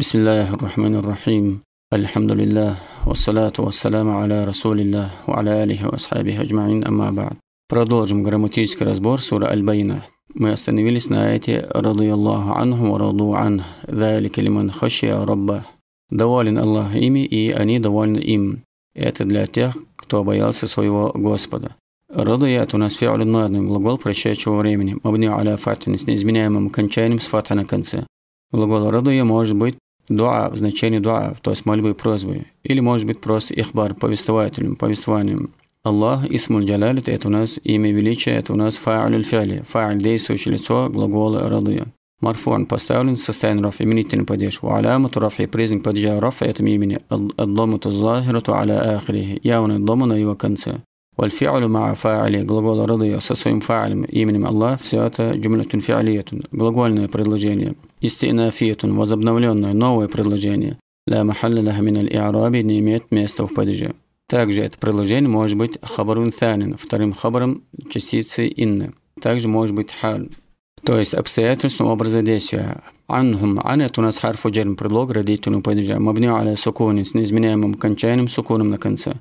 بسم الله الرحمن الرحيم الحمد لله والصلاة والسلام على رسول الله وعلى آله وأصحابه أجمعين أما بعد Продолжим грамматический разбор суры Аль-Байна. Мы остановились на аяте رضي الله عنه ва عنه ذلك لمن خشي ربه Доволен Аллах ими, и они довольны им. Это для тех, кто боялся своего Господа. «Радаят» у нас фи'лю надный глагол прощающего времени, мабни аля фатин, с неизменяемым окончанием с фата на конце. Глагол «радуя» может быть дуа в значении дуа, то есть мольбы и просьбы. Или может быть просто ихбар, повествователем, повествованием. Аллах, Исмуль Джалаль, это у нас имя величия, это у нас фа'аль фи'ли, фа'аль действующее лицо, глагол радуя. Марфон поставлен в состоянии рафа, именительный падеж. У алямату рафа и признак падежа рафа этому имени. Адламату захирату аля ахрихи. Явная дома на его конце. Вальфиалю маа фа'али, глагол радия со своим фа'алем, именем Аллах, все это джумлятун фи'алиятун, глагольное предложение. Истинафиятун, возобновленное, новое предложение. Ла махалля лаха мин аль-и'раби не имеет места в падеже. Также это предложение может быть хабарун танин, вторым хабаром частицы инны. Также может быть халь, то есть обстоятельством образа действия. Анхум, ан это у нас харфу джерм предлог родительного падежа, мабню аля сукуни с неизменяемым кончанием сукуном на конце.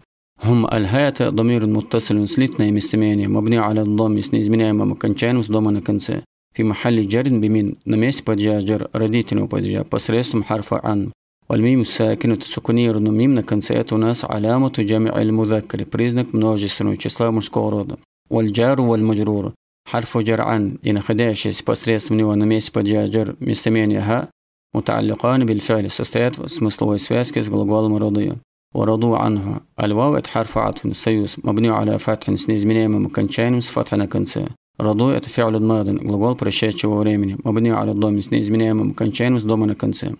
هم الهات ضمير متصل سلتنا مستمعين مبني على الضم سنزمنا ما مكنشان وصدومنا كنسة في محل جر بمن نميس بجاجر رديتنا وبجا بسرسم حرف عن والميم الساكنة السكونية رنميم نكنسة ناس علامة جمع المذكر بريزنك منوجسن وشسلا مشكور والجار والمجرور حرف جر عن إن خداش بسرسم نيو نميس بجاجر مستمعين ها متعلقان بالفعل استيات اسم سلويس فاسكس غلغوال مرضية ورضوا عنها الواو حرف عطف سيوس مبني على فتح سنيز منيما مكان شاين وصفات على كنسة رضوا فعل الماضي لغول برشاش ورامني مبني على الضم سنيز منيما مكان شاين وصدوم على كنسة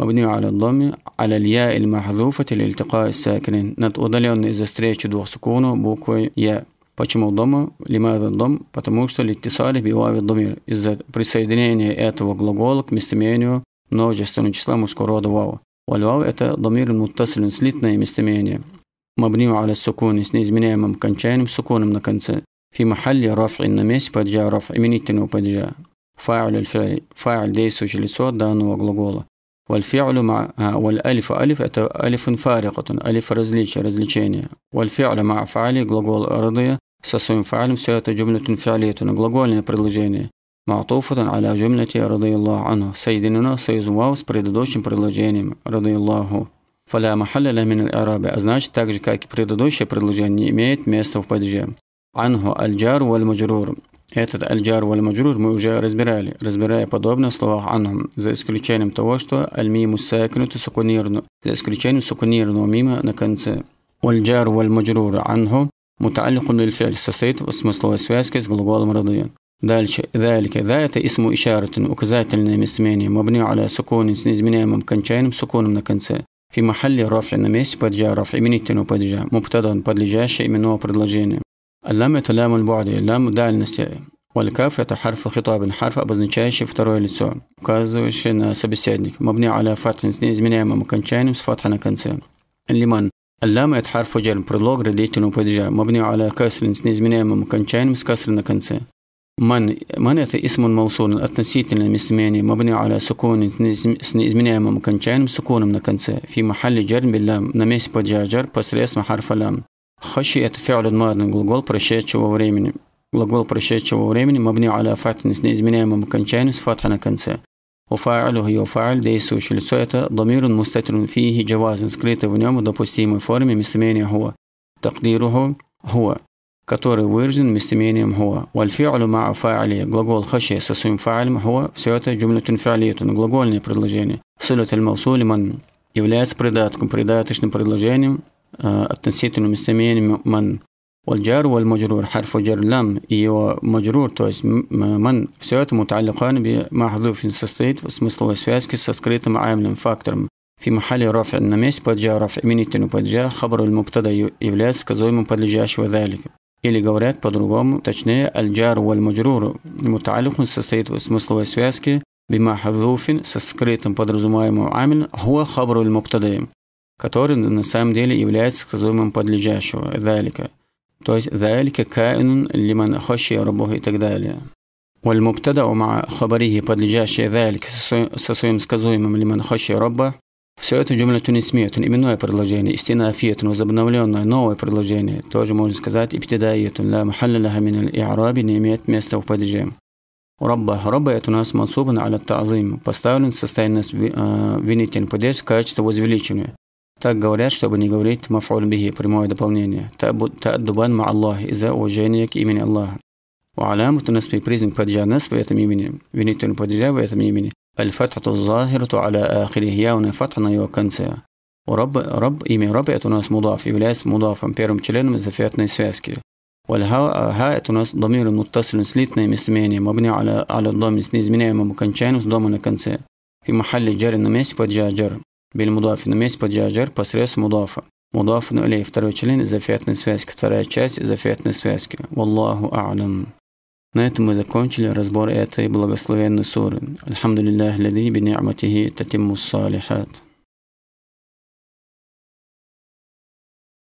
مبني على الضم على الياء المحذوفة لالتقاء الساكنين نت أدليون إذا استريش دوخ سكونه بوكو ياء Почему дома? Лимает дом? Потому что литисали бивави домир. Из-за присоединения этого глагола к местоимению множественного числа мужского рода вау. والواو ضمير المتصل слитное местоимение مبني على السكون с неизменяемым кончанием سكونом на конце في محل رفع на месте падежа رفع именительного падежа فاعل الفعل فاعل действующее лицо данного глагола والفعل مع والألف ألف ألف فارقة ألف различие развлечение والفعل مع فعل глагол أرضية со своим файлом все это جملة فعلية глагольное предложение معطوفة على جملة رضي الله عنه соединена с предыдущим предложением «رضي الله». Фаля махалля мин арабы, а значит, так же, как и предыдущее предложение, не имеет места в падеже. Анху аль-джар валь-маджрур. Этот аль-джар валь-маджрур мы уже разбирали, разбирая подобное в словах анхум, за исключением того, что аль-миму сакнуту сукунирну, за исключением сукунирного мима на конце. Аль-джар валь-маджрур анху муталликун лиль состоит в смысловой связке с глаголом рады. ذلك ذلك ذات اسم إشارة وكذاتل نمسمين مبني على سكون سنزمين ممكن كان سكون من كنسة في محل رفع نمس بدجا رفع من التنو بدجا مبتدا بدجا شيء من نوع بردلجين اللام تلام البعد اللام دال نساء والكافة حرف خطاب حرف شايش في فتروي لسو وكذوش سبسيدنك مبني على فتح سنزمين ممكن كان سفتح نكنسة لمن اللام يتحرف جرم بردلوغ رديتنو بدجا مبني على كسر سنزمين ممكن كان مسكسر نكنسة من من اسم موصول относительно местоимения مبني على سكون с неизменяемым окончанием суконом на конце في محل جر باللام на месте падежа جر посредством حرفа лам خشي это فعل ماضي глагол прошедшего времени глагол прошедшего времени мабни аля фатни с неизменяемым окончанием с фатха на конце وفاعله هي فاعل действующее лицо это ضمير مستتر فيه جواز скрытый в нем в допустимой форме местоимение هو تقديره هو который выражен местоимением «хуа». Вальфиалю ма фа'али, глагол хаши со своим фа'алем «хуа» – все это джумлятун фиалитун, глагольное предложение. Сылят аль-маусули ман является придатком, придаточным предложением, относительно местоимением «ман». والجار والمجرور حرف جر لم и مجرور то есть من все это متعلقان بما حذوف состоит в смысловой связке со скрытым عاملом фактором في محل رفع на месте падежа رفع именительного падежа خبر المبتدا является сказуемым подлежащего ذلك Или говорят по-другому, точнее, аль-джар валь-маджрур. Муталихун состоит в смысловой связке бима хавзуфин со скрытым подразумеваемым амин хуа хабруль муптадаем, который на самом деле является сказуемым подлежащего, далика. То есть «Залика каинун лиман хаши рабуху» и так далее. والمبتدا ума خبره подлежащее ذلك со своим сказуемым лиман хаши раба все это джумля тунисмия, это именное предложение, истина афиятун, возобновленное, новое предложение, тоже можно сказать ибтидайятун, ла махаллалаха мин аль-и'раби, не имеет места в падеже. Рабба. Рабба – это у нас мансубан аля тазим, поставлен в состояние э, винительный падеж в качестве возвеличивания. Так говорят, чтобы не говорить мафуль бихи, прямое дополнение. Тааддубан ма Аллах, из-за уважения к имени Аллаха. У аляму тунасби признак падежа насба в этом имени, винительный падежа в этом имени. الفتحة الظاهرة على آخره ياون فتحنا يو كنسا ورب رب إيمي رب إتوناس مضاف يولاس مضاف أمبيرم تشلين مزفيات نيسفاسكي والهاء ها إتوناس ضمير متصل سليتنا مسمينيا مبني على على الضم سنيز منيا ممكنشان وصدومنا كنسا في محل جر نميس بجاجر بالمضاف نميس بجاجر بسريس مضافة مضاف إليه فترو تشلين زفيات نيسفاسكي ترى تشاس زفيات نيسفاسكي والله أعلم На этом мы закончили разбор этой благословенной суры. Алхамдулиллах, лади биняматихи татиму салихат.